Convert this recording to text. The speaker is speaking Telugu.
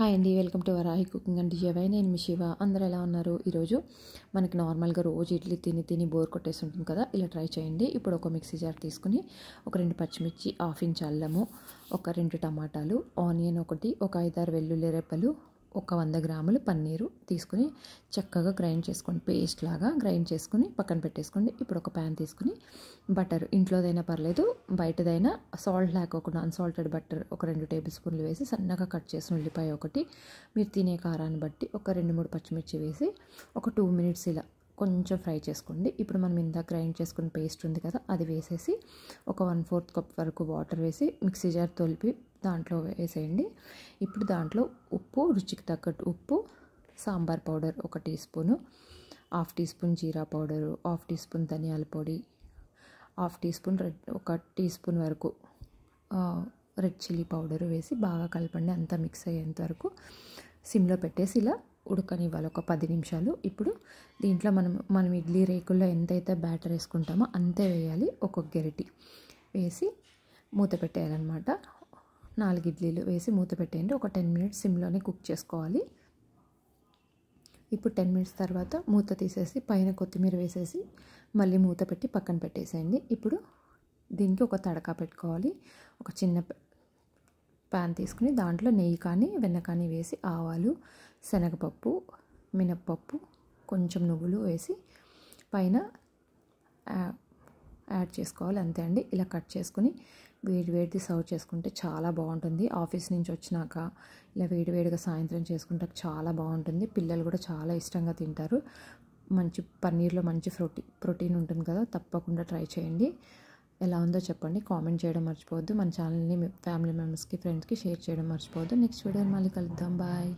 హాయ్ అండి welcome to Varahi cooking and DIY నేను మీ శివ అందరూ ఎలా ఉన్నారు ఈరోజు మనకి నార్మల్గా రోజు ఇడ్లీ తిని తిని బోర్ కొట్టేసి ఉంటుంది కదా ఇలా ట్రై చేయండి ఇప్పుడు ఒక మిక్సీ జార్ తీసుకుని ఒక రెండు పచ్చిమిర్చి హాఫ్ ఇంచ్ అల్లము ఒక రెండు టమాటాలు ఆనియన్ ఒకటి ఒక ఐదారు వెల్లుల్లి రెప్పలు ఒక వంద గ్రాములు పన్నీరు తీసుకుని చక్కగా గ్రైండ్ చేసుకోండి పేస్ట్ లాగా గ్రైండ్ చేసుకుని పక్కన పెట్టేసుకోండి ఇప్పుడు ఒక ప్యాన్ తీసుకుని బటర్ ఇంట్లోదైనా పర్లేదు బయటదైనా సాల్ట్ లేకోకుండా అన్సాల్టెడ్ బటర్ ఒక రెండు టేబుల్ స్పూన్లు వేసి సన్నగా కట్ చేసిన ఉల్లిపాయ ఒకటి మీరు తినే కారాన్ని బట్టి ఒక రెండు మూడు పచ్చిమిర్చి వేసి ఒక టూ మినిట్స్ ఇలా కొంచెం ఫ్రై చేసుకోండి ఇప్పుడు మనం ఇందాక గ్రైండ్ చేసుకున్న పేస్ట్ ఉంది కదా అది వేసేసి ఒక వన్ ఫోర్త్ కప్ వరకు వాటర్ వేసి మిక్సీ జార్ తొలిపి దాంట్లో వేసేయండి ఇప్పుడు దాంట్లో ఉప్పు రుచికి తగ్గట్టు ఉప్పు సాంబార్ పౌడర్ ఒక teaspoon half teaspoon జీరా పౌడరు హాఫ్ టీ స్పూన్ ధనియాల పొడి హాఫ్ టీ స్పూన్ రెడ్ ఒక టీ స్పూన్ వరకు రెడ్ చిల్లీ పౌడర్ వేసి బాగా కలపండి అంతా మిక్స్ అయ్యేంత వరకు సిమ్లో పెట్టేసి ఇలా ఉడకనివ్వాలి ఒక పది నిమిషాలు ఇప్పుడు దీంట్లో మనం మనం ఇడ్లీ రేకుల్లో ఎంతైతే బ్యాటర్ వేసుకుంటామో అంతే వేయాలి ఒక్కొక్క గెరటి వేసి మూత పెట్టేయాలన్నమాట నాలుగు ఇడ్లీలు వేసి మూత పెట్టేయండి ఒక టెన్ మినిట్స్ సిమ్లోనే కుక్ చేసుకోవాలి ఇప్పుడు టెన్ మినిట్స్ తర్వాత మూత తీసేసి పైన కొత్తిమీర వేసేసి మళ్ళీ మూత పెట్టి పక్కన పెట్టేసేయండి ఇప్పుడు దీనికి ఒక తడకా పెట్టుకోవాలి ఒక చిన్న ప్యాన్ తీసుకుని దాంట్లో నెయ్యి కానీ వెన్న కానీ వేసి ఆవాలు శనగపప్పు మినప్పప్పు కొంచెం నువ్వులు వేసి పైన యాడ్ చేసుకోవాలి అంతే అండి ఇలా కట్ చేసుకుని వేడి వేడిది సర్వ్ చేసుకుంటే చాలా బాగుంటుంది ఆఫీస్ నుంచి వచ్చినాక ఇలా వేడి వేడిగా సాయంత్రం చేసుకుంటే చాలా బాగుంటుంది పిల్లలు కూడా చాలా ఇష్టంగా తింటారు మంచి పన్నీర్లో మంచి ప్రోటీ ప్రోటీన్ ఉంటుంది కదా తప్పకుండా ట్రై చేయండి ఎలా ఉందో చెప్పండి కామెంట్ చేయడం మర్చిపోవద్దు మన ఛానల్ని ఫ్యామిలీ మెంబర్స్కి ఫ్రెండ్స్కి షేర్ చేయడం మర్చిపోవద్దు నెక్స్ట్ వీడియో మళ్ళీ కలుద్దాం బాయ్